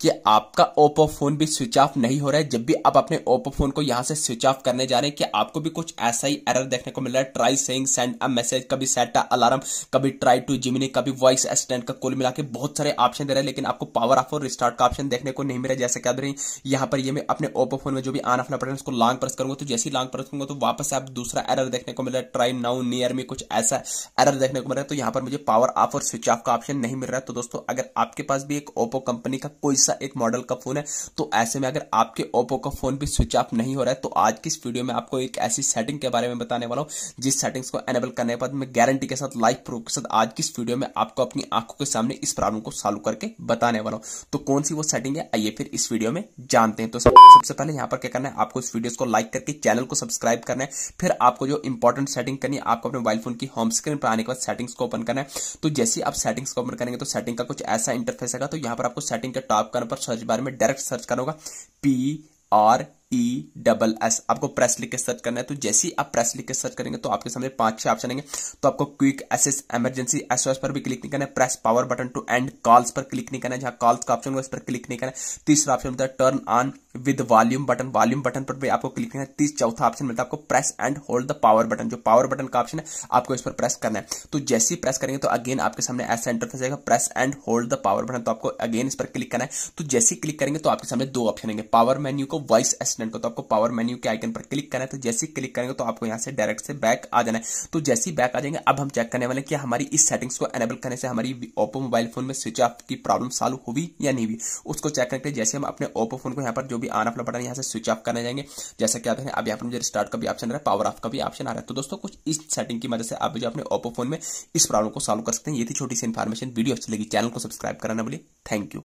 कि आपका Oppo phone भी स्विच ऑफ नहीं हो रहा है जब भी आप अपने ओप्पो फोन को यहाँ से स्विच ऑफ करने जा रहे हैं कि आपको भी कुछ ऐसा ही एरर देखने को मिल रहा है try saying send a message कभी सेट अ अलार्म कभी ट्राई टू जिमिनी कभी वॉइस असिस्टेंट का कुल मिला के बहुत सारे ऑप्शन दे रहे हैं लेकिन आपको पावर ऑफ और रिस्टार्ट का ऑप्शन देखने को नहीं मिल रहा जैसे क्या रही यहाँ पर ये मैं अपने ओप्पो फोन में जो भी ऑन ऑफ बटन उसको लॉन्ग प्रेस करूंगा तो जैसे ही लॉन्ग प्रेस करूंगा तो वापस आप दूसरा एरर देखने को मिल रहा है ट्राई नाउ नियर में कुछ ऐसा एरर देखने को मिल रहा है तो यहाँ पर मुझे पावर ऑफ और स्विच ऑफ का ऑप्शन नहीं मिल रहा है तो दोस्तों अगर आपके पास भी एक ओप्पो कंपनी का कोई सा एक मॉडल का फोन है तो ऐसे में अगर आपके ओप्पो का फोन भी स्विच ऑफ नहीं हो रहा है तो आज की इस वीडियो में आपको एक ऐसी सेटिंग के बारे में बताने वाला हूँ जिस सेटिंग्स को एनेबल करने के बाद मैं गारंटी के साथ लाइफ प्रूफ के साथ आज की इस वीडियो में आपको अपनी आंखों के सामने इस प्रॉब्लम को सॉल्व करके बताने वाला हूँ तो कौन सी वो सेटिंग है आइए फिर इस वीडियो में जानते हैं तो सबसे पहले यहाँ पर क्या करना है आपको इस वीडियो को लाइक करके चैनल को सब्सक्राइब करना है फिर आपको जो इंपॉर्टेंट सेटिंग करनी है आपको अपने मोबाइल फोन की होम स्क्रीन पर आने के बाद सेटिंग्स को ओपन करना है तो जैसे आप सेटिंग्स को ओपन करेंगे तो सेटिंग का कुछ ऐसा इंटरफेस आएगा तो यहाँ पर आपको सेटिंग के टॉप पर सर्च बार में डायरेक्ट सर्च करोगा P R E double S आपको प्रेस लिख के सर्च करना है तो जैसे ही आप प्रेस लिख के सर्च करेंगे तो आपके सामने पांच छह ऑप्शन आएंगे तो आपको क्विक एसेस एस एस पर भी क्लिक नहीं करना है press power button to end calls पर क्लिक नहीं करना है जहां कॉल्स का ऑप्शन होगा इस पर क्लिक नहीं करना है तीसरा ऑप्शन मिलता है turn on with volume button volume button पर भी आपको क्लिक करना है तीस चौथा ऑप्शन मिलता है आपको press and hold the power button जो पावर बटन का ऑप्शन है आपको इस पर प्रेस करना है तो जैसे ही प्रेस करेंगे तो अगेन आपके सामने ऐसा इंटरफेस आएगा press and hold the power button तो आपको अगेन इस पर क्लिक करना है तो जैसे ही क्लिक करेंगे तो आपके सामने दो ऑप्शन आएंगे पावर मेन्यू को वॉइस एस एक्सीडेंट को तो आपको पावर मेन्यू के आइकन पर क्लिक करना है तो जैसे ही क्लिक करेंगे तो आपको यहाँ से डायरेक्ट से बैक आ जाना है तो जैसे ही बैक आ जाएंगे अब हम चेक करने वाले कि हमारी इस सेटिंग्स को एनेबल करने से हमारी ओप्पो मोबाइल फोन में स्विच ऑफ की प्रॉब्लम सॉल्व हुई या नहीं हुई उसको चेक करके जैसे हम अपने ओप्पो फोन को यहाँ पर जो भी आन ऑफ बटन यहाँ से स्विच ऑफ करने जाएंगे जैसा क्या आप अब यहाँ पर मुझे स्टार्ट का भी ऑप्शन आ रहा है पावर ऑफ का भी ऑप्शन आ रहा है तो दोस्तों कुछ इस सेटिंग की मदद से आप जो अपने ओप्पो फोन में इस प्रॉब्लम को सॉल्व कर सकते हैं ये थी छोटी सी इन्फॉर्मेशन वीडियो अच्छी लगी चैनल को सब्सक्राइब करना बोले थैंक यू